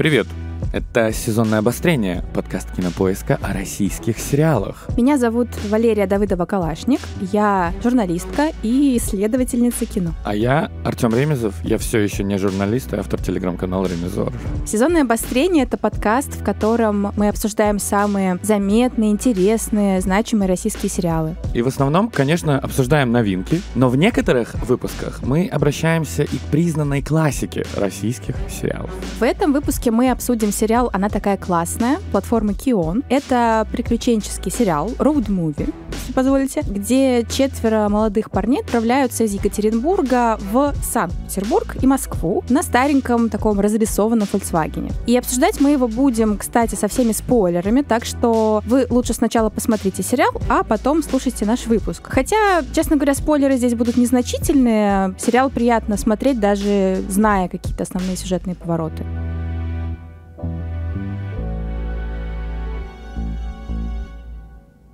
Привет! Это «Сезонное обострение» — подкаст кинопоиска о российских сериалах. Меня зовут Валерия Давыдова-Калашник. Я журналистка и исследовательница кино. А я Артем Ремезов. Я все еще не журналист, а автор телеграм-канала «Ремезор». «Сезонное обострение» — это подкаст, в котором мы обсуждаем самые заметные, интересные, значимые российские сериалы. И в основном, конечно, обсуждаем новинки, но в некоторых выпусках мы обращаемся и к признанной классике российских сериалов. В этом выпуске мы обсудим Посмотрим сериал «Она такая классная» платформы Кион. Это приключенческий сериал, Road муви если позволите, где четверо молодых парней отправляются из Екатеринбурга в Санкт-Петербург и Москву на стареньком таком разрисованном Volkswagen. И обсуждать мы его будем, кстати, со всеми спойлерами, так что вы лучше сначала посмотрите сериал, а потом слушайте наш выпуск. Хотя, честно говоря, спойлеры здесь будут незначительные, сериал приятно смотреть, даже зная какие-то основные сюжетные повороты.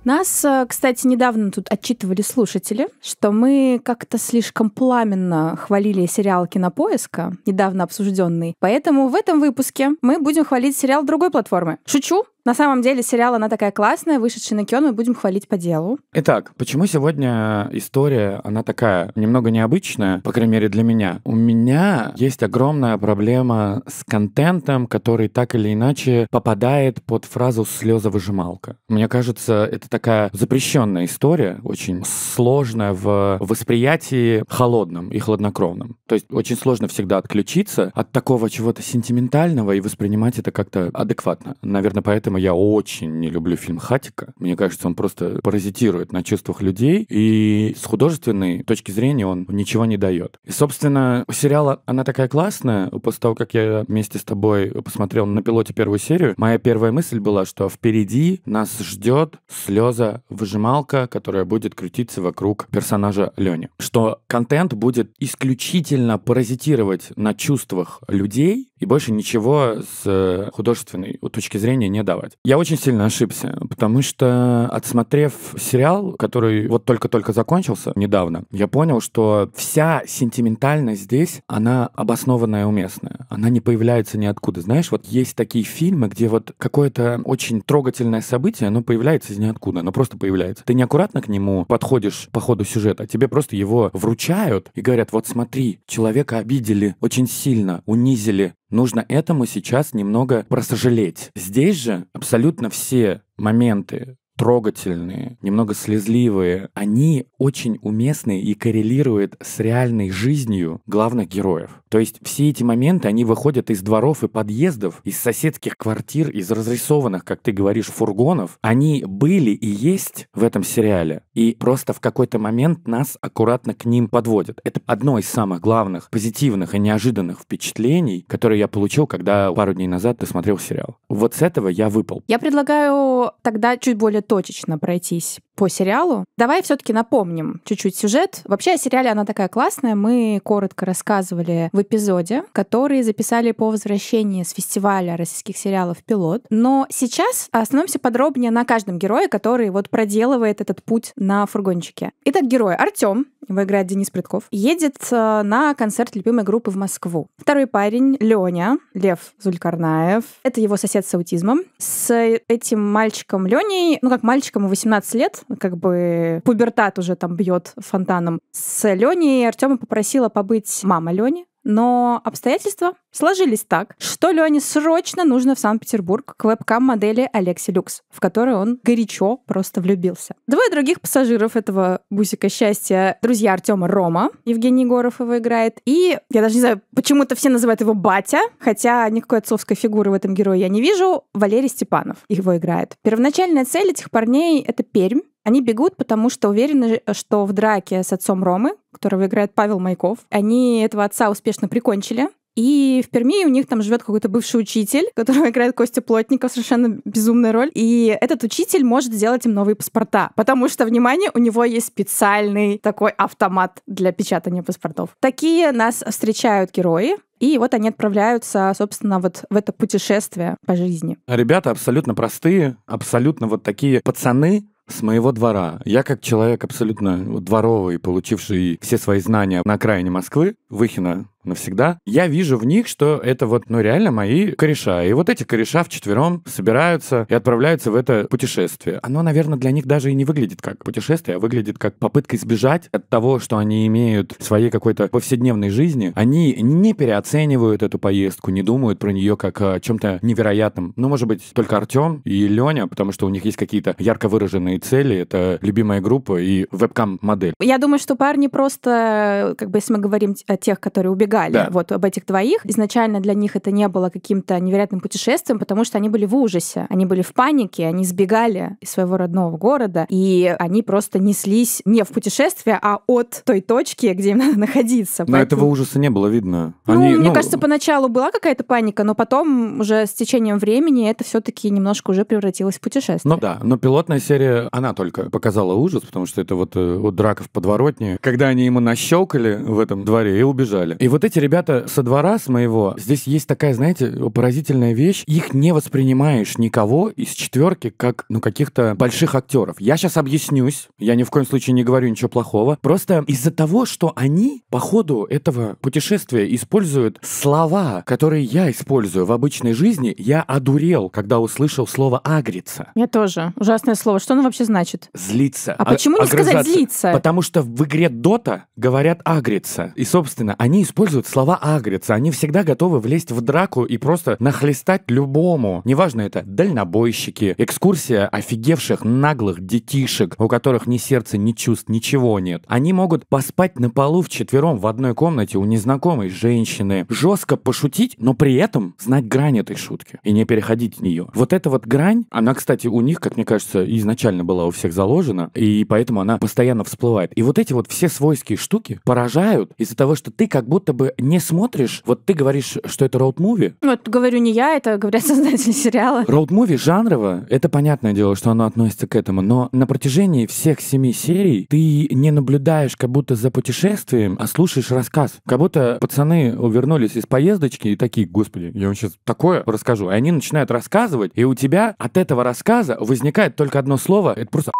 Нас, э, кстати, недавно тут отчитывали слушатели, что мы как-то слишком пламенно хвалили сериал «Кинопоиска», недавно обсужденный. Поэтому в этом выпуске мы будем хвалить сериал другой платформы. Шучу, на самом деле сериал, она такая классная, вышедший на Кион, мы будем хвалить по делу. Итак, почему сегодня история, она такая немного необычная, по крайней мере для меня? У меня есть огромная проблема с контентом, который так или иначе попадает под фразу «слезовыжималка». Мне кажется, это такая запрещенная история, очень сложная в восприятии холодном и хладнокровном. То есть очень сложно всегда отключиться от такого чего-то сентиментального и воспринимать это как-то адекватно. Наверное, поэтому поэтому я очень не люблю фильм «Хатика». Мне кажется, он просто паразитирует на чувствах людей, и с художественной точки зрения он ничего не дает. И, собственно, у сериала она такая классная. После того, как я вместе с тобой посмотрел на пилоте первую серию, моя первая мысль была, что впереди нас ждет слеза-выжималка, которая будет крутиться вокруг персонажа Лени. Что контент будет исключительно паразитировать на чувствах людей, и больше ничего с э, художественной точки зрения не давать. Я очень сильно ошибся, потому что, отсмотрев сериал, который вот только-только закончился недавно, я понял, что вся сентиментальность здесь, она обоснованная и уместная. Она не появляется ниоткуда. Знаешь, вот есть такие фильмы, где вот какое-то очень трогательное событие, оно появляется из ниоткуда, оно просто появляется. Ты неаккуратно к нему подходишь по ходу сюжета, а тебе просто его вручают и говорят, вот смотри, человека обидели очень сильно, унизили, Нужно этому сейчас немного просожалеть. Здесь же абсолютно все моменты трогательные, немного слезливые, они очень уместны и коррелируют с реальной жизнью главных героев. То есть все эти моменты, они выходят из дворов и подъездов, из соседских квартир, из разрисованных, как ты говоришь, фургонов. Они были и есть в этом сериале. И просто в какой-то момент нас аккуратно к ним подводят. Это одно из самых главных позитивных и неожиданных впечатлений, которые я получил, когда пару дней назад ты смотрел сериал. Вот с этого я выпал. Я предлагаю тогда чуть более точечно пройтись по сериалу. Давай все-таки напомним чуть-чуть сюжет. Вообще о сериале она такая классная. Мы коротко рассказывали в эпизоде, который записали по возвращении с фестиваля российских сериалов «Пилот». Но сейчас остановимся подробнее на каждом герое, который вот проделывает этот путь на фургончике. Итак, герой Артем, его играет Денис Прытков, едет э, на концерт любимой группы в Москву. Второй парень Лёня, Лев Зулькарнаев, это его сосед с аутизмом. С этим мальчиком Лёней, ну как мальчиком 18 лет, как бы пубертат уже там бьет фонтаном. С Леней Артема попросила побыть мама Лени, но обстоятельства сложились так, что Лене срочно нужно в Санкт-Петербург к вебкам-модели Алекси Люкс, в которую он горячо просто влюбился. Двое других пассажиров этого бусика счастья — друзья Артема Рома, Евгений Егоров его играет, и, я даже не знаю, почему-то все называют его батя, хотя никакой отцовской фигуры в этом герое я не вижу, Валерий Степанов его играет. Первоначальная цель этих парней — это Пермь, они бегут, потому что уверены, что в драке с отцом Ромы, которого играет Павел Майков, они этого отца успешно прикончили, и в Перми у них там живет какой-то бывший учитель, которого играет Костя Плотников, совершенно безумная роль. И этот учитель может сделать им новые паспорта, потому что, внимание, у него есть специальный такой автомат для печатания паспортов. Такие нас встречают герои, и вот они отправляются, собственно, вот в это путешествие по жизни. Ребята абсолютно простые, абсолютно вот такие пацаны, с моего двора. Я как человек абсолютно дворовый, получивший все свои знания на окраине Москвы, выхина навсегда, я вижу в них, что это вот, ну, реально мои кореша. И вот эти кореша вчетвером собираются и отправляются в это путешествие. Оно, наверное, для них даже и не выглядит как путешествие, а выглядит как попытка избежать от того, что они имеют в своей какой-то повседневной жизни. Они не переоценивают эту поездку, не думают про нее как о чем-то невероятном. Ну, может быть, только Артем и Леня, потому что у них есть какие-то ярко выраженные цели. Это любимая группа и вебкам-модель. Я думаю, что парни просто, как бы если мы говорим о тех, которые убегают предполагали да. вот об этих двоих. Изначально для них это не было каким-то невероятным путешествием, потому что они были в ужасе, они были в панике, они сбегали из своего родного города, и они просто неслись не в путешествие, а от той точки, где им надо находиться. Но Поэтому... этого ужаса не было видно. Ну, мне ну... кажется, поначалу была какая-то паника, но потом уже с течением времени это все-таки немножко уже превратилось в путешествие. Ну да, но пилотная серия, она только показала ужас, потому что это вот у э, в подворотне. когда они ему нащелкали в этом дворе и убежали. И вот вот эти ребята со двора, с моего, здесь есть такая, знаете, поразительная вещь. Их не воспринимаешь никого из четверки как, ну, каких-то больших актеров. Я сейчас объяснюсь. Я ни в коем случае не говорю ничего плохого. Просто из-за того, что они по ходу этого путешествия используют слова, которые я использую в обычной жизни, я одурел, когда услышал слово «агриться». Я тоже. Ужасное слово. Что оно вообще значит? Злиться. А, а почему не сказать «злиться»? Потому что в игре Дота говорят «агриться». И, собственно, они используют используют слова агриться. Они всегда готовы влезть в драку и просто нахлестать любому. Неважно, это дальнобойщики, экскурсия офигевших наглых детишек, у которых ни сердца, ни чувств, ничего нет. Они могут поспать на полу вчетвером в одной комнате у незнакомой женщины, жестко пошутить, но при этом знать грань этой шутки и не переходить в нее. Вот эта вот грань, она, кстати, у них, как мне кажется, изначально была у всех заложена, и поэтому она постоянно всплывает. И вот эти вот все свойские штуки поражают из-за того, что ты как будто бы не смотришь, вот ты говоришь, что это роуд-муви. Вот говорю не я, это говорят создатели сериала. Роуд-муви жанрово, это понятное дело, что оно относится к этому, но на протяжении всех семи серий ты не наблюдаешь как будто за путешествием, а слушаешь рассказ. Как будто пацаны увернулись из поездочки и такие, господи, я вам сейчас такое расскажу. И они начинают рассказывать, и у тебя от этого рассказа возникает только одно слово, это просто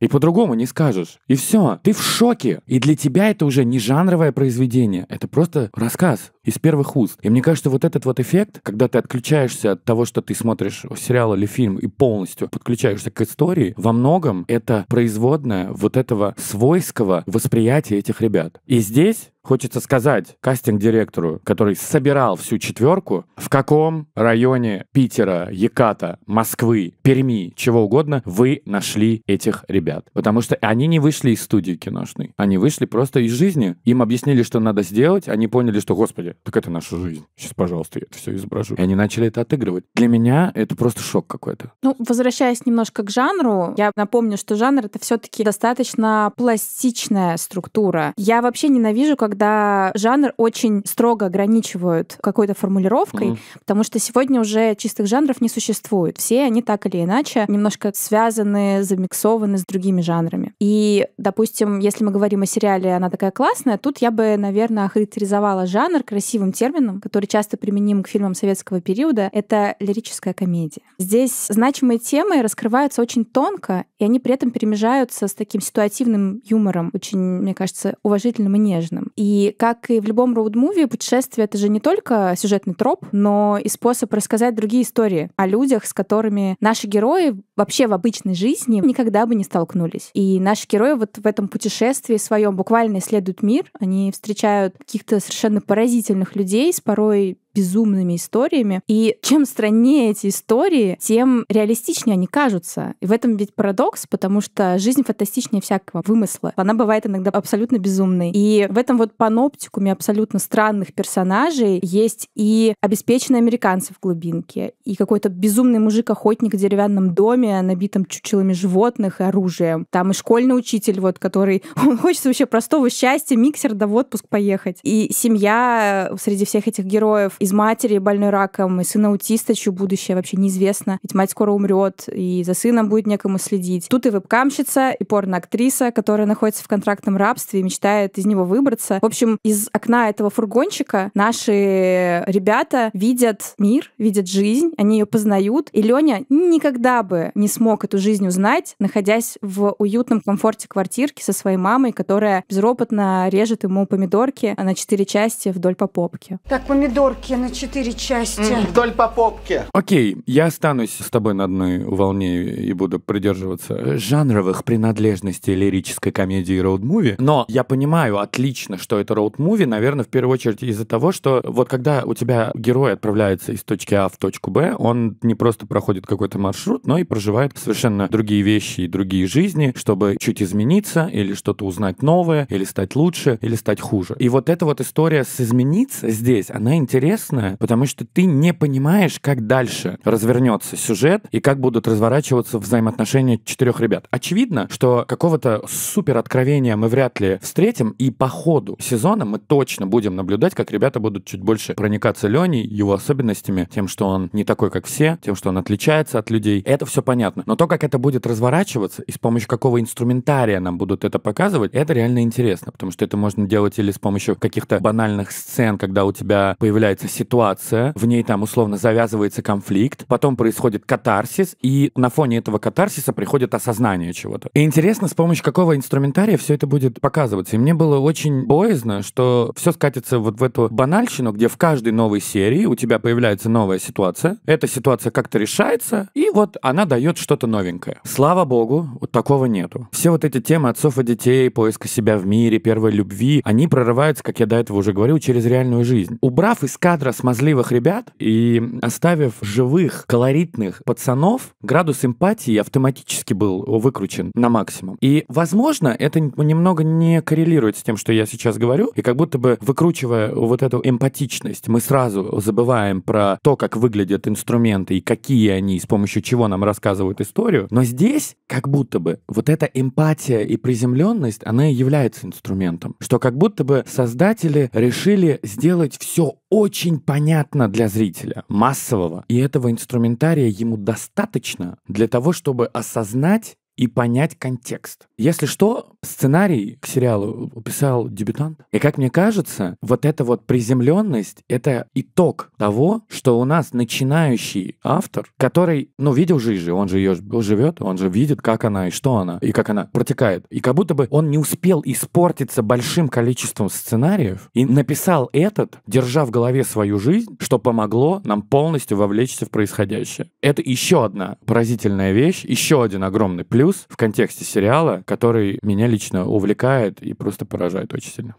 и по-другому не скажешь. И все. Ты в шоке. И для тебя это уже не жанровое произведение. Это просто рассказ из первых уст. И мне кажется, вот этот вот эффект, когда ты отключаешься от того, что ты смотришь сериал или фильм и полностью подключаешься к истории, во многом это производное вот этого свойского восприятия этих ребят. И здесь хочется сказать кастинг-директору, который собирал всю четверку, в каком районе Питера, Яката, Москвы, Перми, чего угодно, вы нашли этих ребят. Потому что они не вышли из студии киношной, они вышли просто из жизни. Им объяснили, что надо сделать, они поняли, что, господи, вообще? Так это наша жизнь. Сейчас, пожалуйста, я это все изображу. И они начали это отыгрывать. Для меня это просто шок какой-то. Ну, возвращаясь немножко к жанру, я напомню, что жанр — это все таки достаточно пластичная структура. Я вообще ненавижу, когда жанр очень строго ограничивают какой-то формулировкой, mm. потому что сегодня уже чистых жанров не существует. Все они так или иначе немножко связаны, замиксованы с другими жанрами. И, допустим, если мы говорим о сериале «Она такая классная», тут я бы, наверное, охарактеризовала жанр красиво красивым термином, который часто применим к фильмам советского периода, это лирическая комедия. Здесь значимые темы раскрываются очень тонко и они при этом перемежаются с таким ситуативным юмором, очень, мне кажется, уважительным и нежным. И как и в любом роуд-муви, путешествие — это же не только сюжетный троп, но и способ рассказать другие истории о людях, с которыми наши герои вообще в обычной жизни никогда бы не столкнулись. И наши герои вот в этом путешествии своем буквально исследуют мир, они встречают каких-то совершенно поразительных людей с порой безумными историями. И чем страннее эти истории, тем реалистичнее они кажутся. И в этом ведь парадокс, потому что жизнь фантастичнее всякого вымысла. Она бывает иногда абсолютно безумной. И в этом вот паноптикуме абсолютно странных персонажей есть и обеспеченные американцы в глубинке, и какой-то безумный мужик-охотник в деревянном доме, набитом чучелами животных и оружием. Там и школьный учитель, вот, который... Он хочется вообще простого счастья, миксер, да в отпуск поехать. И семья среди всех этих героев из матери больной раком, и сына аутиста, чью будущее вообще неизвестно. Ведь мать скоро умрет, и за сыном будет некому следить. Тут и вебкамщица, и порноактриса, которая находится в контрактном рабстве и мечтает из него выбраться. В общем, из окна этого фургончика наши ребята видят мир, видят жизнь, они ее познают. И Леня никогда бы не смог эту жизнь узнать, находясь в уютном комфорте квартирки со своей мамой, которая безропотно режет ему помидорки на четыре части вдоль по попке. Как помидорки попке на четыре части. Вдоль по попке. Окей, я останусь с тобой на одной волне и буду придерживаться жанровых принадлежностей лирической комедии роуд-муви. Но я понимаю отлично, что это роуд-муви, наверное, в первую очередь из-за того, что вот когда у тебя герой отправляется из точки А в точку Б, он не просто проходит какой-то маршрут, но и проживает совершенно другие вещи и другие жизни, чтобы чуть измениться или что-то узнать новое, или стать лучше, или стать хуже. И вот эта вот история с измениться здесь, она интересна интересно, потому что ты не понимаешь, как дальше развернется сюжет и как будут разворачиваться взаимоотношения четырех ребят. Очевидно, что какого-то супер откровения мы вряд ли встретим, и по ходу сезона мы точно будем наблюдать, как ребята будут чуть больше проникаться Леней, его особенностями, тем, что он не такой, как все, тем, что он отличается от людей. Это все понятно. Но то, как это будет разворачиваться и с помощью какого инструментария нам будут это показывать, это реально интересно, потому что это можно делать или с помощью каких-то банальных сцен, когда у тебя появляется ситуация, в ней там условно завязывается конфликт, потом происходит катарсис, и на фоне этого катарсиса приходит осознание чего-то. И интересно, с помощью какого инструментария все это будет показываться. И мне было очень боязно, что все скатится вот в эту банальщину, где в каждой новой серии у тебя появляется новая ситуация, эта ситуация как-то решается, и вот она дает что-то новенькое. Слава богу, вот такого нету. Все вот эти темы отцов и детей, поиска себя в мире, первой любви, они прорываются, как я до этого уже говорил, через реальную жизнь. Убрав из кадра кадра смазливых ребят и оставив живых, колоритных пацанов, градус эмпатии автоматически был выкручен на максимум. И, возможно, это немного не коррелирует с тем, что я сейчас говорю, и как будто бы выкручивая вот эту эмпатичность, мы сразу забываем про то, как выглядят инструменты и какие они, с помощью чего нам рассказывают историю. Но здесь как будто бы вот эта эмпатия и приземленность, она и является инструментом. Что как будто бы создатели решили сделать все очень очень понятна для зрителя, массового. И этого инструментария ему достаточно для того, чтобы осознать и понять контекст. Если что, Сценарий к сериалу писал дебютант. И как мне кажется, вот эта вот приземленность — это итог того, что у нас начинающий автор, который, ну, видел Жижи, он же ее живет, он же видит, как она и что она, и как она протекает. И как будто бы он не успел испортиться большим количеством сценариев и написал этот, держа в голове свою жизнь, что помогло нам полностью вовлечься в происходящее. Это еще одна поразительная вещь, еще один огромный плюс в контексте сериала, который меня лично увлекает и просто поражает очень сильно.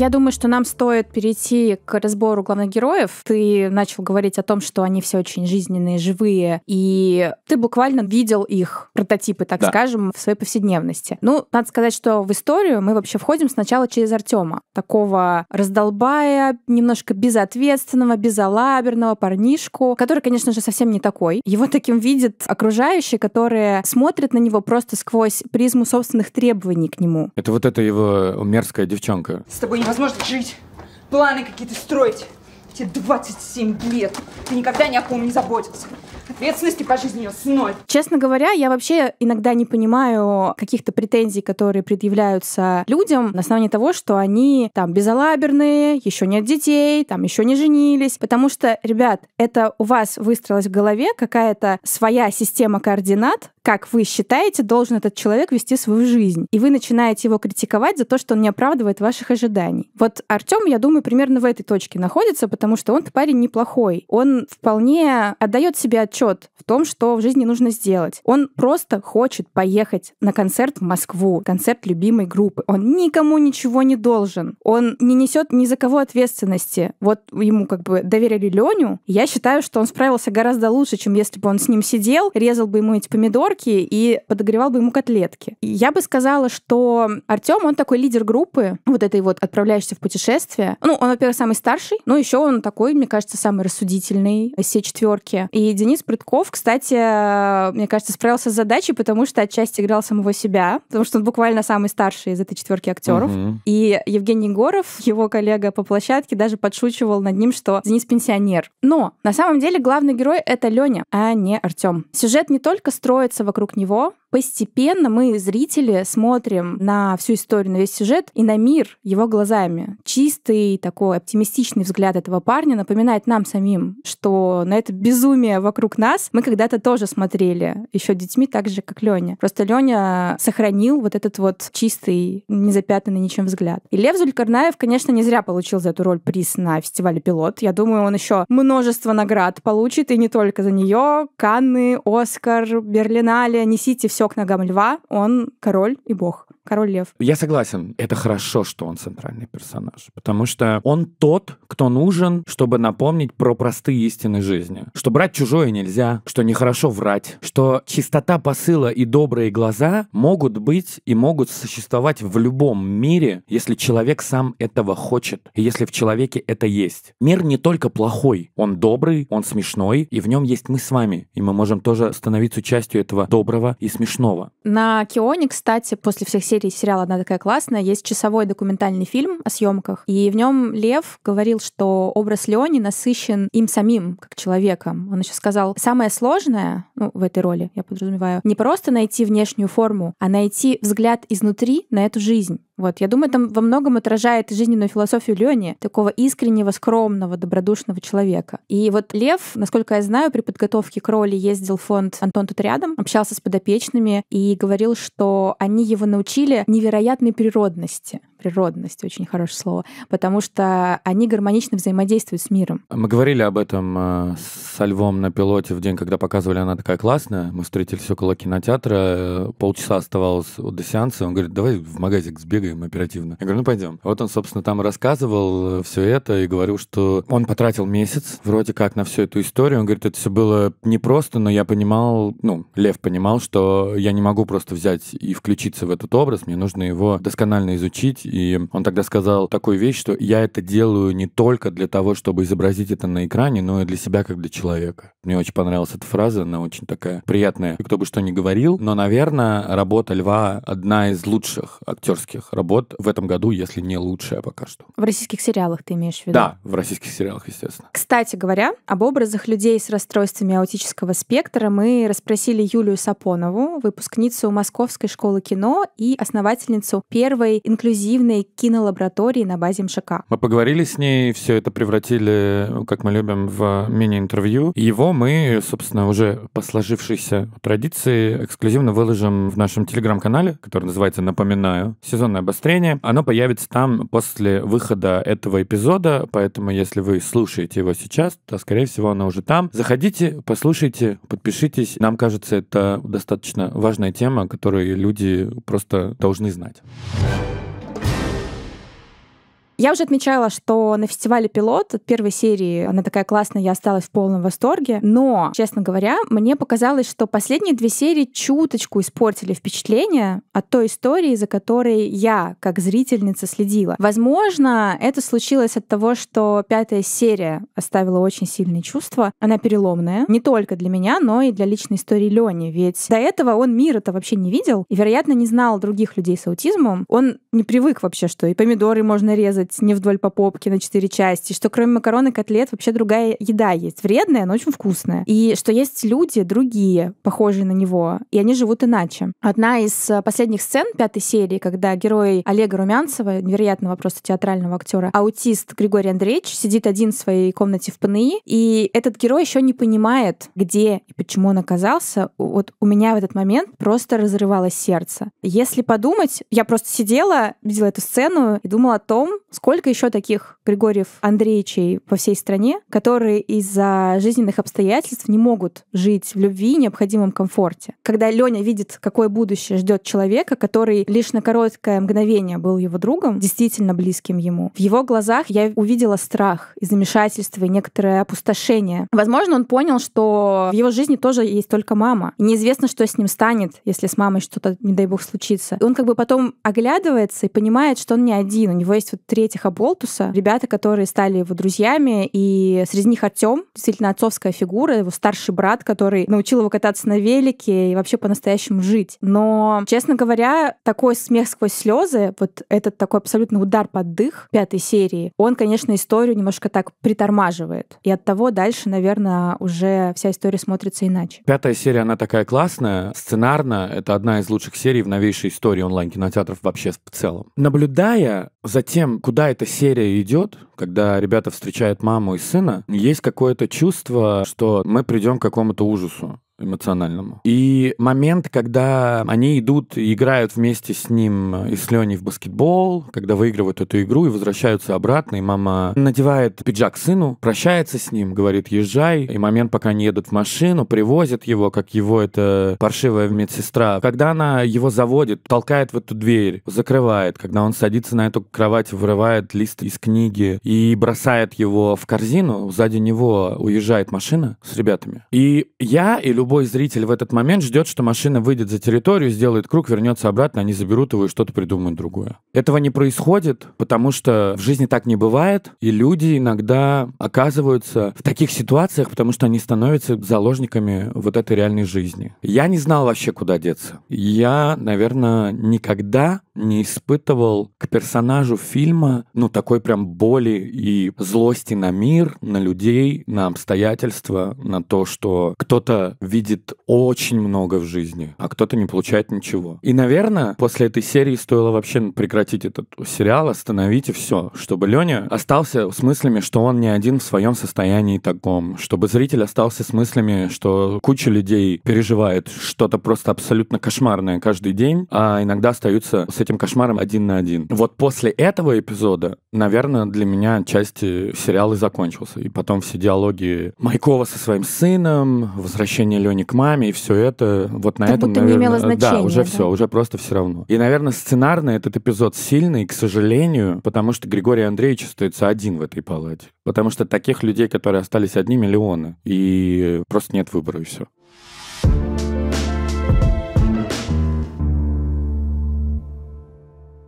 Я думаю, что нам стоит перейти к разбору главных героев. Ты начал говорить о том, что они все очень жизненные, живые, и ты буквально видел их прототипы, так да. скажем, в своей повседневности. Ну, надо сказать, что в историю мы вообще входим сначала через Артема, такого раздолбая, немножко безответственного, безалаберного парнишку, который, конечно же, совсем не такой. Его таким видят окружающие, которые смотрят на него просто сквозь призму собственных требований к нему. Это вот эта его мерзкая девчонка. С тобой возможность жить, планы какие-то строить. Тебе 27 лет, ты никогда ни о ком не заботился. Ответственности по жизни ее с ноль. Честно говоря, я вообще иногда не понимаю каких-то претензий, которые предъявляются людям на основании того, что они там безалаберные, еще нет детей, там еще не женились. Потому что, ребят, это у вас выстроилась в голове какая-то своя система координат, как вы считаете, должен этот человек вести свою жизнь. И вы начинаете его критиковать за то, что он не оправдывает ваших ожиданий. Вот Артем, я думаю, примерно в этой точке находится, потому что он парень неплохой. Он вполне отдает себе отчет в том, что в жизни нужно сделать. Он просто хочет поехать на концерт в Москву, концерт любимой группы. Он никому ничего не должен. Он не несет ни за кого ответственности. Вот ему как бы доверили Леню. Я считаю, что он справился гораздо лучше, чем если бы он с ним сидел, резал бы ему эти помидоры, пятерки и подогревал бы ему котлетки. Я бы сказала, что Артем, он такой лидер группы, вот этой вот отправляющейся в путешествие. Ну, он, во-первых, самый старший, но еще он такой, мне кажется, самый рассудительный из всей четверки. И Денис Прытков, кстати, мне кажется, справился с задачей, потому что отчасти играл самого себя, потому что он буквально самый старший из этой четверки актеров. Угу. И Евгений Егоров, его коллега по площадке, даже подшучивал над ним, что Денис пенсионер. Но на самом деле главный герой это Леня, а не Артем. Сюжет не только строится вокруг него, Постепенно мы, зрители, смотрим на всю историю, на весь сюжет и на мир его глазами. Чистый такой оптимистичный взгляд этого парня напоминает нам самим, что на ну, это безумие вокруг нас мы когда-то тоже смотрели, еще детьми, так же, как Леня. Просто Леня сохранил вот этот вот чистый, незапятнанный, ничем взгляд. И Лев Зулькарнаев, конечно, не зря получил за эту роль приз на фестивале «Пилот». Я думаю, он еще множество наград получит, и не только за нее. Канны, Оскар, Берлинале, несите все все к ногам льва, он король и бог. Король Лев. Я согласен. Это хорошо, что он центральный персонаж. Потому что он тот, кто нужен, чтобы напомнить про простые истины жизни. Что брать чужое нельзя, что нехорошо врать, что чистота посыла и добрые глаза могут быть и могут существовать в любом мире, если человек сам этого хочет, и если в человеке это есть. Мир не только плохой, он добрый, он смешной, и в нем есть мы с вами, и мы можем тоже становиться частью этого доброго и смешного. На Кионе, кстати, после всех серий серии сериала «Одна такая классная» есть часовой документальный фильм о съемках, и в нем Лев говорил, что образ Леони насыщен им самим, как человеком. Он еще сказал, самое сложное, ну, в этой роли, я подразумеваю, не просто найти внешнюю форму, а найти взгляд изнутри на эту жизнь. Вот, я думаю, там во многом отражает жизненную философию Лёни, такого искреннего, скромного, добродушного человека. И вот Лев, насколько я знаю, при подготовке к роли ездил в фонд «Антон тут рядом», общался с подопечными и говорил, что они его научили невероятной природности природность, очень хорошее слово, потому что они гармонично взаимодействуют с миром. Мы говорили об этом э, со Львом на пилоте в день, когда показывали, она такая классная. Мы встретились около кинотеатра, э, полчаса оставалось до сеанса, он говорит, давай в магазик сбегаем оперативно. Я говорю, ну пойдем. Вот он, собственно, там рассказывал э, все это и говорил, что он потратил месяц вроде как на всю эту историю. Он говорит, это все было непросто, но я понимал, ну, Лев понимал, что я не могу просто взять и включиться в этот образ, мне нужно его досконально изучить, и он тогда сказал такую вещь, что я это делаю не только для того, чтобы изобразить это на экране, но и для себя как для человека. Мне очень понравилась эта фраза, она очень такая приятная. Кто бы что ни говорил, но, наверное, работа Льва одна из лучших актерских работ в этом году, если не лучшая пока что. В российских сериалах ты имеешь в виду? Да, в российских сериалах, естественно. Кстати говоря, об образах людей с расстройствами аутического спектра мы расспросили Юлию Сапонову, выпускницу Московской школы кино и основательницу первой инклюзивной спортивной кинолаборатории на базе МШК. Мы поговорили с ней, все это превратили, ну, как мы любим, в мини-интервью. Его мы, собственно, уже по сложившейся традиции эксклюзивно выложим в нашем телеграм-канале, который называется, напоминаю, «Сезонное обострение». Оно появится там после выхода этого эпизода, поэтому если вы слушаете его сейчас, то, скорее всего, оно уже там. Заходите, послушайте, подпишитесь. Нам кажется, это достаточно важная тема, которую люди просто должны знать. Я уже отмечала, что на фестивале «Пилот» первой серии, она такая классная, я осталась в полном восторге. Но, честно говоря, мне показалось, что последние две серии чуточку испортили впечатление от той истории, за которой я, как зрительница, следила. Возможно, это случилось от того, что пятая серия оставила очень сильные чувства. Она переломная, не только для меня, но и для личной истории Лёни. Ведь до этого он мира-то вообще не видел и, вероятно, не знал других людей с аутизмом. Он не привык вообще, что и помидоры можно резать, кушать не вдоль по попке на четыре части, что кроме макарон и котлет вообще другая еда есть. Вредная, но очень вкусная. И что есть люди другие, похожие на него, и они живут иначе. Одна из э, последних сцен пятой серии, когда герой Олега Румянцева, невероятного просто театрального актера, аутист Григорий Андреевич, сидит один в своей комнате в ПНИ, и этот герой еще не понимает, где и почему он оказался. Вот у меня в этот момент просто разрывалось сердце. Если подумать, я просто сидела, видела эту сцену и думала о том, Сколько еще таких Григорьев Андреевичей по всей стране, которые из-за жизненных обстоятельств не могут жить в любви и необходимом комфорте? Когда Леня видит, какое будущее ждет человека, который лишь на короткое мгновение был его другом, действительно близким ему, в его глазах я увидела страх и замешательство, и некоторое опустошение. Возможно, он понял, что в его жизни тоже есть только мама. И неизвестно, что с ним станет, если с мамой что-то, не дай бог, случится. И он как бы потом оглядывается и понимает, что он не один. У него есть вот третий этих Аболтуса ребята, которые стали его друзьями, и среди них Артем, действительно отцовская фигура, его старший брат, который научил его кататься на велике и вообще по-настоящему жить. Но, честно говоря, такой смех сквозь слезы, вот этот такой абсолютно удар под дых пятой серии, он, конечно, историю немножко так притормаживает. И от того дальше, наверное, уже вся история смотрится иначе. Пятая серия, она такая классная, сценарно, это одна из лучших серий в новейшей истории онлайн-кинотеатров вообще в целом. Наблюдая за тем, куда эта серия идет, когда ребята встречают маму и сына, есть какое-то чувство, что мы придем к какому-то ужасу эмоциональному. И момент, когда они идут и играют вместе с ним э, и с Леней в баскетбол, когда выигрывают эту игру и возвращаются обратно, и мама надевает пиджак сыну, прощается с ним, говорит, езжай, и момент, пока они едут в машину, привозят его, как его эта паршивая медсестра. Когда она его заводит, толкает в эту дверь, закрывает, когда он садится на эту кровать, вырывает лист из книги и бросает его в корзину, сзади него уезжает машина с ребятами. И я и любой любой зритель в этот момент ждет, что машина выйдет за территорию, сделает круг, вернется обратно, они заберут его и что-то придумают другое. Этого не происходит, потому что в жизни так не бывает, и люди иногда оказываются в таких ситуациях, потому что они становятся заложниками вот этой реальной жизни. Я не знал вообще, куда деться. Я, наверное, никогда не испытывал к персонажу фильма, ну, такой прям боли и злости на мир, на людей, на обстоятельства, на то, что кто-то видит видит очень много в жизни, а кто-то не получает ничего. И, наверное, после этой серии стоило вообще прекратить этот сериал, остановить и все, чтобы Леня остался с мыслями, что он не один в своем состоянии таком, чтобы зритель остался с мыслями, что куча людей переживает что-то просто абсолютно кошмарное каждый день, а иногда остаются с этим кошмаром один на один. Вот после этого эпизода, наверное, для меня часть э, сериала закончился. И потом все диалоги Майкова со своим сыном, возвращение Леня районе к маме, и все это вот на как этом, будто наверное, не имело значения, да, уже да? все, уже просто все равно. И, наверное, сценарно этот эпизод сильный, к сожалению, потому что Григорий Андреевич остается один в этой палате, потому что таких людей, которые остались одни, миллионы, и просто нет выбора и все.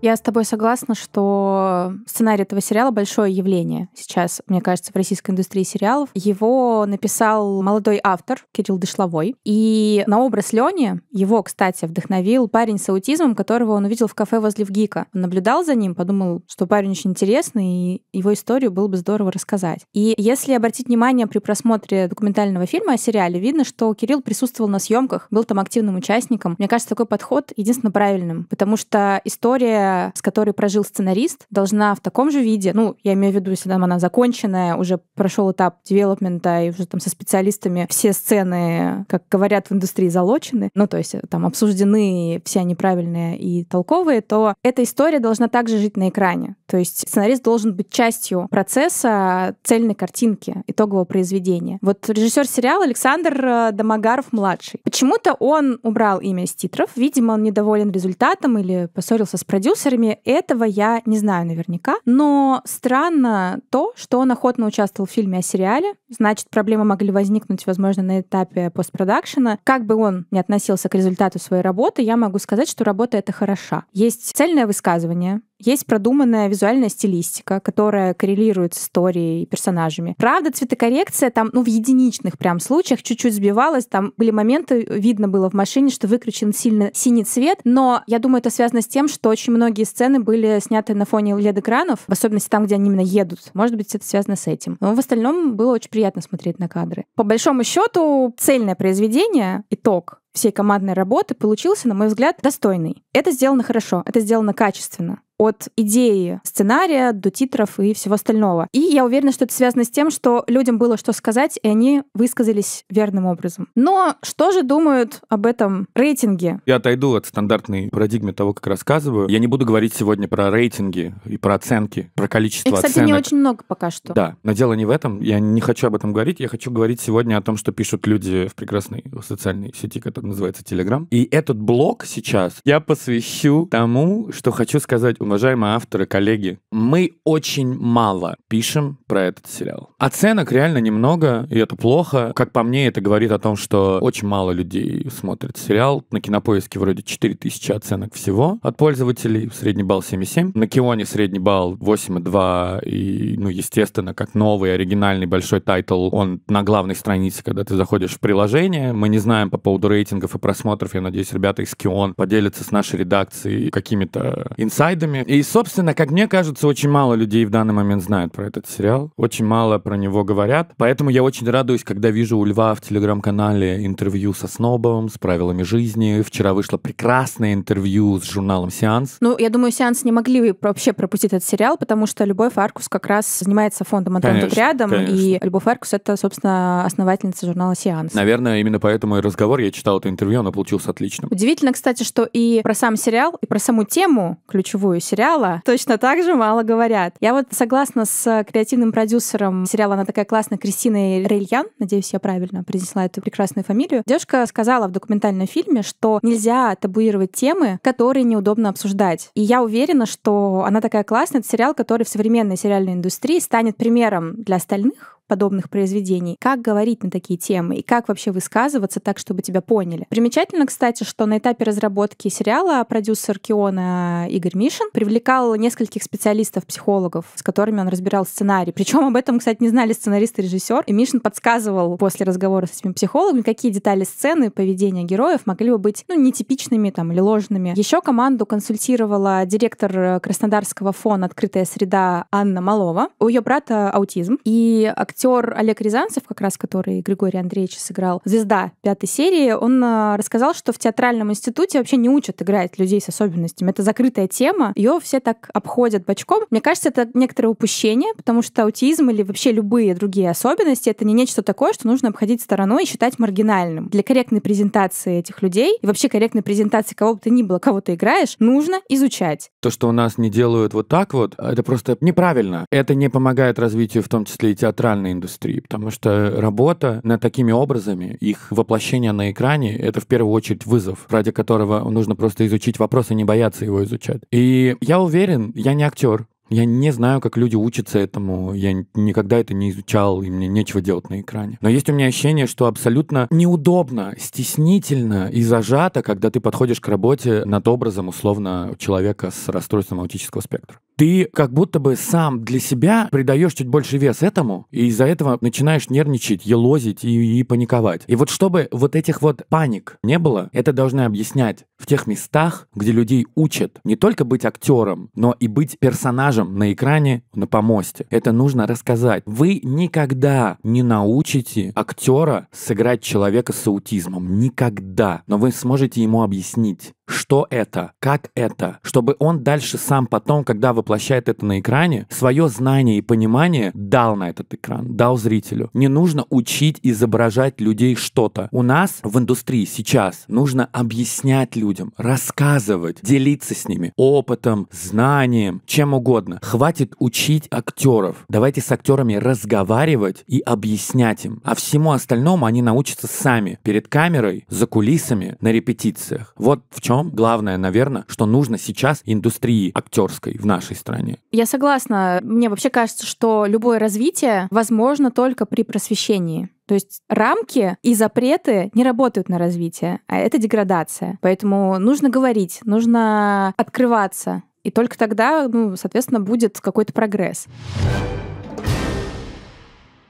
Я с тобой согласна, что сценарий этого сериала большое явление сейчас, мне кажется, в российской индустрии сериалов. Его написал молодой автор Кирилл Дышловой. И на образ Лёни его, кстати, вдохновил парень с аутизмом, которого он увидел в кафе возле ВГИКа. Он наблюдал за ним, подумал, что парень очень интересный, и его историю было бы здорово рассказать. И если обратить внимание при просмотре документального фильма о сериале, видно, что Кирилл присутствовал на съемках, был там активным участником. Мне кажется, такой подход единственно правильным, потому что история с которой прожил сценарист, должна в таком же виде, ну, я имею в виду, если там она законченная, уже прошел этап девелопмента и уже там со специалистами все сцены, как говорят в индустрии, залочены, ну, то есть э, там обсуждены все они правильные и толковые, то эта история должна также жить на экране. То есть сценарист должен быть частью процесса цельной картинки, итогового произведения. Вот режиссер сериала Александр э, Домогаров-младший. Почему-то он убрал имя из титров. Видимо, он недоволен результатом или поссорился с продюсером, продюсерами, этого я не знаю наверняка. Но странно то, что он охотно участвовал в фильме о сериале. Значит, проблемы могли возникнуть, возможно, на этапе постпродакшена. Как бы он ни относился к результату своей работы, я могу сказать, что работа эта хороша. Есть цельное высказывание есть продуманная визуальная стилистика, которая коррелирует с историей и персонажами. Правда, цветокоррекция там, ну, в единичных прям случаях чуть-чуть сбивалась. Там были моменты, видно было в машине, что выкручен сильно синий цвет. Но я думаю, это связано с тем, что очень многие сцены были сняты на фоне LED-экранов, в особенности там, где они именно едут. Может быть, это связано с этим. Но в остальном было очень приятно смотреть на кадры. По большому счету, цельное произведение, итог всей командной работы получился, на мой взгляд, достойный. Это сделано хорошо, это сделано качественно от идеи сценария до титров и всего остального. И я уверена, что это связано с тем, что людям было что сказать, и они высказались верным образом. Но что же думают об этом рейтинге? Я отойду от стандартной парадигмы того, как рассказываю. Я не буду говорить сегодня про рейтинги и про оценки, про количество и, кстати, оценок. не очень много пока что. Да, но дело не в этом. Я не хочу об этом говорить. Я хочу говорить сегодня о том, что пишут люди в прекрасной социальной сети, которая называется Telegram. И этот блог сейчас я посвящу тому, что хочу сказать. У уважаемые авторы, коллеги, мы очень мало пишем про этот сериал. Оценок реально немного, и это плохо. Как по мне, это говорит о том, что очень мало людей смотрят сериал. На Кинопоиске вроде 4000 оценок всего от пользователей, средний балл 7,7. На Кионе средний балл 8,2, и, ну, естественно, как новый оригинальный большой тайтл, он на главной странице, когда ты заходишь в приложение. Мы не знаем по поводу рейтингов и просмотров, я надеюсь, ребята из Кион поделятся с нашей редакцией какими-то инсайдами, и, собственно, как мне кажется, очень мало людей в данный момент знают про этот сериал. Очень мало про него говорят. Поэтому я очень радуюсь, когда вижу у Льва в телеграм-канале интервью со Снобом, с правилами жизни. Вчера вышло прекрасное интервью с журналом «Сеанс». Ну, я думаю, «Сеанс» не могли бы вообще пропустить этот сериал, потому что Любовь Фаркус как раз занимается фондом «Антон конечно, тут рядом», конечно. и Любовь Фаркус это, собственно, основательница журнала «Сеанс». Наверное, именно поэтому и разговор. Я читал это интервью, оно получилось отличным. Удивительно, кстати, что и про сам сериал, и про саму тему ключевую сериала, точно так же мало говорят. Я вот согласна с э, креативным продюсером сериала, она такая классная, Кристина Рельян, надеюсь, я правильно произнесла эту прекрасную фамилию. Девушка сказала в документальном фильме, что нельзя табуировать темы, которые неудобно обсуждать. И я уверена, что она такая классная, это сериал, который в современной сериальной индустрии станет примером для остальных, подобных произведений, как говорить на такие темы и как вообще высказываться так, чтобы тебя поняли. Примечательно, кстати, что на этапе разработки сериала продюсер Киона Игорь Мишин привлекал нескольких специалистов-психологов, с которыми он разбирал сценарий. Причем об этом, кстати, не знали сценарист и режиссер. И Мишин подсказывал после разговора с этими психологами, какие детали сцены, поведения героев могли бы быть ну, нетипичными там, или ложными. Еще команду консультировала директор Краснодарского фонда «Открытая среда» Анна Малова. У ее брата аутизм. И актер актер Олег Рязанцев, как раз который Григорий Андреевич сыграл, звезда пятой серии, он э, рассказал, что в театральном институте вообще не учат играть людей с особенностями. Это закрытая тема, ее все так обходят бочком. Мне кажется, это некоторое упущение, потому что аутизм или вообще любые другие особенности — это не нечто такое, что нужно обходить стороной и считать маргинальным. Для корректной презентации этих людей и вообще корректной презентации кого бы то ни было, кого ты играешь, нужно изучать. То, что у нас не делают вот так вот, это просто неправильно. Это не помогает развитию в том числе и театрального театральной индустрии, потому что работа над такими образами, их воплощение на экране — это в первую очередь вызов, ради которого нужно просто изучить вопрос и а не бояться его изучать. И я уверен, я не актер, я не знаю, как люди учатся этому, я никогда это не изучал, и мне нечего делать на экране. Но есть у меня ощущение, что абсолютно неудобно, стеснительно и зажато, когда ты подходишь к работе над образом, условно, человека с расстройством аутического спектра ты как будто бы сам для себя придаешь чуть больше вес этому, и из-за этого начинаешь нервничать, елозить и, и паниковать. И вот чтобы вот этих вот паник не было, это должны объяснять в тех местах, где людей учат не только быть актером, но и быть персонажем на экране, на помосте. Это нужно рассказать. Вы никогда не научите актера сыграть человека с аутизмом. Никогда. Но вы сможете ему объяснить что это, как это, чтобы он дальше сам потом, когда воплощает это на экране, свое знание и понимание дал на этот экран, дал зрителю. Не нужно учить изображать людей что-то. У нас в индустрии сейчас нужно объяснять людям, рассказывать, делиться с ними опытом, знанием, чем угодно. Хватит учить актеров. Давайте с актерами разговаривать и объяснять им. А всему остальному они научатся сами перед камерой, за кулисами, на репетициях. Вот в чем том, главное, наверное, что нужно сейчас индустрии актерской в нашей стране. Я согласна. Мне вообще кажется, что любое развитие возможно только при просвещении. То есть рамки и запреты не работают на развитие, а это деградация. Поэтому нужно говорить, нужно открываться. И только тогда, ну, соответственно, будет какой-то прогресс.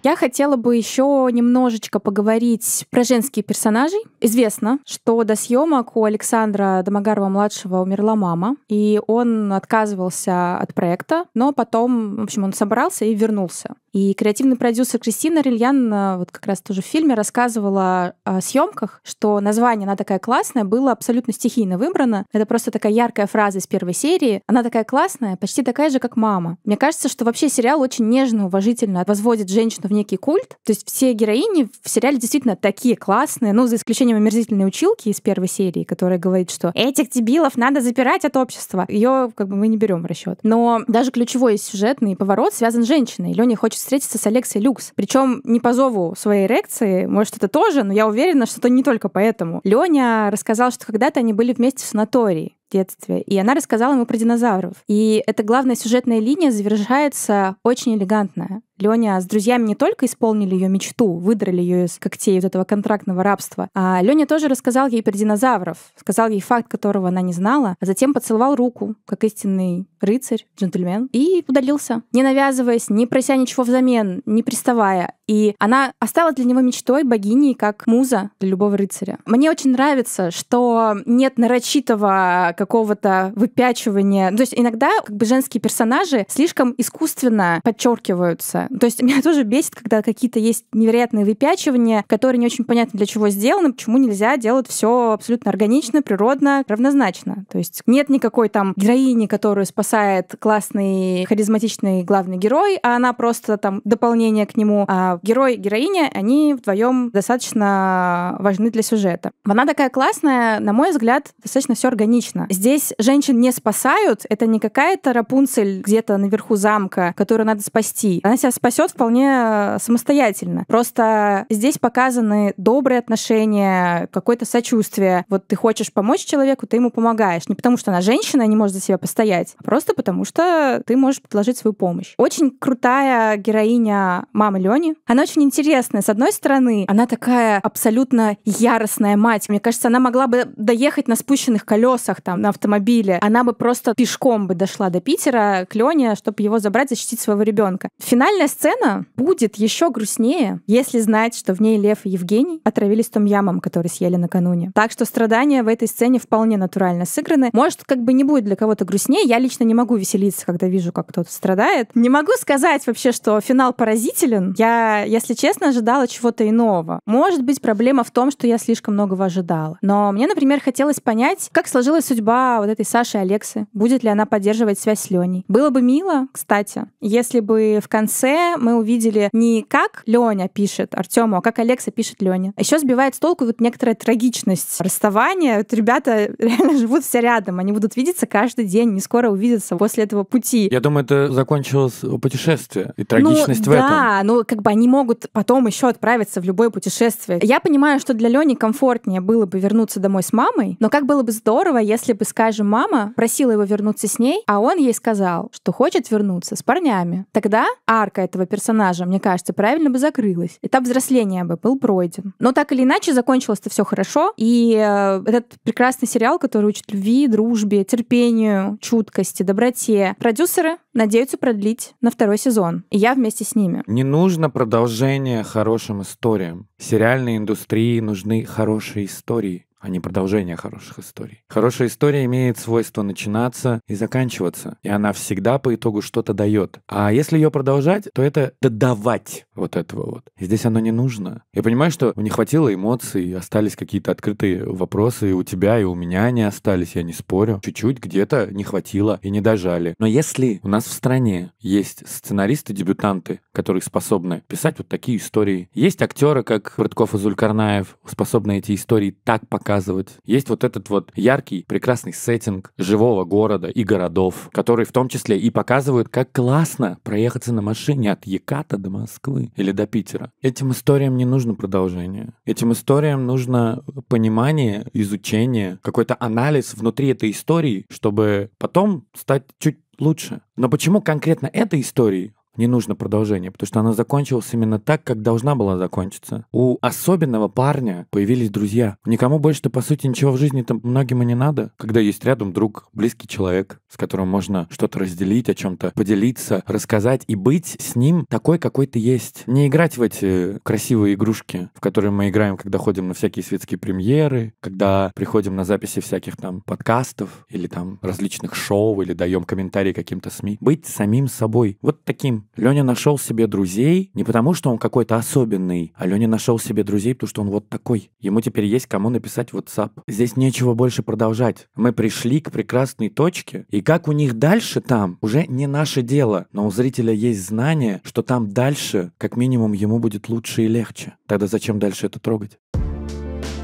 Я хотела бы еще немножечко поговорить про женские персонажи. Известно, что до съемок у Александра Домогарова-младшего умерла мама, и он отказывался от проекта, но потом, в общем, он собрался и вернулся. И креативный продюсер Кристина Рильян вот как раз тоже в фильме рассказывала о съемках, что название «Она такая классная» было абсолютно стихийно выбрано. Это просто такая яркая фраза из первой серии. «Она такая классная, почти такая же, как мама». Мне кажется, что вообще сериал очень нежно, уважительно возводит женщину некий культ. То есть все героини в сериале действительно такие классные, ну, за исключением омерзительной училки из первой серии, которая говорит, что этих дебилов надо запирать от общества. Ее как бы мы не берем в расчет. Но даже ключевой сюжетный поворот связан с женщиной. Леня хочет встретиться с Алексой Люкс. Причем не по зову своей эрекции, может, это тоже, но я уверена, что это не только поэтому. Леня рассказал, что когда-то они были вместе в санатории детстве. И она рассказала ему про динозавров. И эта главная сюжетная линия завершается очень элегантно. Леня с друзьями не только исполнили ее мечту, выдрали ее из когтей вот этого контрактного рабства, а Леня тоже рассказал ей про динозавров, сказал ей факт, которого она не знала, а затем поцеловал руку, как истинный рыцарь, джентльмен, и удалился, не навязываясь, не прося ничего взамен, не приставая. И она осталась для него мечтой богини, как муза для любого рыцаря. Мне очень нравится, что нет нарочитого какого-то выпячивания. То есть иногда как бы женские персонажи слишком искусственно подчеркиваются. То есть меня тоже бесит, когда какие-то есть невероятные выпячивания, которые не очень понятно для чего сделаны, почему нельзя делать все абсолютно органично, природно, равнозначно. То есть нет никакой там героини, которую спасает классный, харизматичный главный герой, а она просто там дополнение к нему. А герой, героиня, они вдвоем достаточно важны для сюжета. Она такая классная, на мой взгляд, достаточно все органично. Здесь женщин не спасают, это не какая-то Рапунцель где-то наверху замка, которую надо спасти. Она себя спасет вполне э, самостоятельно. Просто здесь показаны добрые отношения, какое-то сочувствие. Вот ты хочешь помочь человеку, ты ему помогаешь. Не потому, что она женщина и не может за себя постоять, а просто потому, что ты можешь предложить свою помощь. Очень крутая героиня мамы Лени. Она очень интересная. С одной стороны, она такая абсолютно яростная мать. Мне кажется, она могла бы доехать на спущенных колесах там на автомобиле. Она бы просто пешком бы дошла до Питера к Лене, чтобы его забрать, защитить своего ребенка. Финально Финальная сцена будет еще грустнее, если знать, что в ней Лев и Евгений отравились том ямом, который съели накануне. Так что страдания в этой сцене вполне натурально сыграны. Может, как бы не будет для кого-то грустнее. Я лично не могу веселиться, когда вижу, как кто-то страдает. Не могу сказать вообще, что финал поразителен. Я, если честно, ожидала чего-то иного. Может быть, проблема в том, что я слишком многого ожидала. Но мне, например, хотелось понять, как сложилась судьба вот этой Саши и Алексы. Будет ли она поддерживать связь с Леней? Было бы мило, кстати, если бы в конце мы увидели не как Лёня пишет Артему, а как Алекса пишет Леня. А еще сбивает с толку вот некоторая трагичность расставания. Вот ребята реально живут все рядом, они будут видеться каждый день, не скоро увидятся после этого пути. Я думаю, это закончилось путешествие и ну трагичность ну, в да, этом. Да, ну как бы они могут потом еще отправиться в любое путешествие. Я понимаю, что для Лёни комфортнее было бы вернуться домой с мамой, но как было бы здорово, если бы, скажем, мама просила его вернуться с ней, а он ей сказал, что хочет вернуться с парнями. Тогда арка этого персонажа, мне кажется, правильно бы закрылась. Этап взросления бы был пройден. Но так или иначе, закончилось то все хорошо. И э, этот прекрасный сериал, который учит любви, дружбе, терпению, чуткости, доброте. Продюсеры надеются продлить на второй сезон. И я вместе с ними. Не нужно продолжение хорошим историям. Сериальной индустрии нужны хорошие истории а не продолжение хороших историй. Хорошая история имеет свойство начинаться и заканчиваться, и она всегда по итогу что-то дает. А если ее продолжать, то это додавать вот этого вот. И здесь оно не нужно. Я понимаю, что не хватило эмоций, остались какие-то открытые вопросы и у тебя, и у меня они остались, я не спорю. Чуть-чуть где-то не хватило и не дожали. Но если у нас в стране есть сценаристы-дебютанты, которые способны писать вот такие истории, есть актеры, как Прытков и Зулькарнаев, способны эти истории так показывать рассказывать. Есть вот этот вот яркий, прекрасный сеттинг живого города и городов, который в том числе и показывают, как классно проехаться на машине от Яката до Москвы или до Питера. Этим историям не нужно продолжение. Этим историям нужно понимание, изучение, какой-то анализ внутри этой истории, чтобы потом стать чуть лучше. Но почему конкретно этой истории не нужно продолжение, потому что она закончилась именно так, как должна была закончиться. У особенного парня появились друзья. Никому больше-то, по сути, ничего в жизни там многим и не надо, когда есть рядом друг, близкий человек, с которым можно что-то разделить, о чем-то поделиться, рассказать и быть с ним такой, какой ты есть. Не играть в эти красивые игрушки, в которые мы играем, когда ходим на всякие светские премьеры, когда приходим на записи всяких там подкастов или там различных шоу, или даем комментарии каким-то СМИ. Быть самим собой. Вот таким Леня нашел себе друзей не потому, что он какой-то особенный, а Леня нашел себе друзей, потому что он вот такой. Ему теперь есть кому написать WhatsApp. Здесь нечего больше продолжать. Мы пришли к прекрасной точке, и как у них дальше там, уже не наше дело. Но у зрителя есть знание, что там дальше, как минимум, ему будет лучше и легче. Тогда зачем дальше это трогать?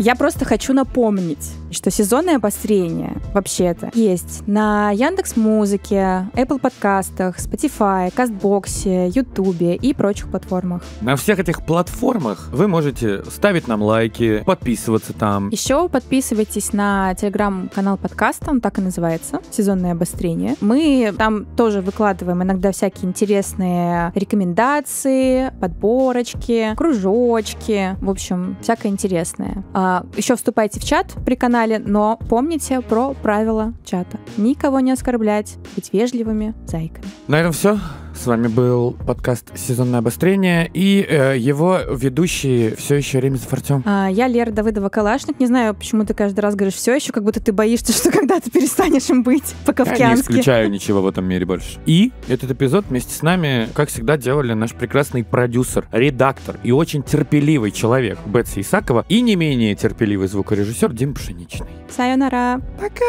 Я просто хочу напомнить, что сезонное обострение вообще-то есть на Яндекс Музыке, Apple подкастах, Spotify, Кастбоксе, Ютубе и прочих платформах. На всех этих платформах вы можете ставить нам лайки, подписываться там. Еще подписывайтесь на телеграм-канал подкаста, он так и называется, сезонное обострение. Мы там тоже выкладываем иногда всякие интересные рекомендации, подборочки, кружочки, в общем, всякое интересное. А еще вступайте в чат при канале, но помните про правила чата. Никого не оскорблять, быть вежливыми зайками. На этом все. С вами был подкаст «Сезонное обострение» и э, его ведущий все еще Ремезов Артем. А, я Лера Давыдова-Калашник. Не знаю, почему ты каждый раз говоришь «все еще», как будто ты боишься, что когда то перестанешь им быть по-кавказски. Я не исключаю ничего в этом мире больше. И этот эпизод вместе с нами, как всегда, делали наш прекрасный продюсер, редактор и очень терпеливый человек Бетси Исакова и не менее терпеливый звукорежиссер Дим Пшеничный. Сайонара. Пока!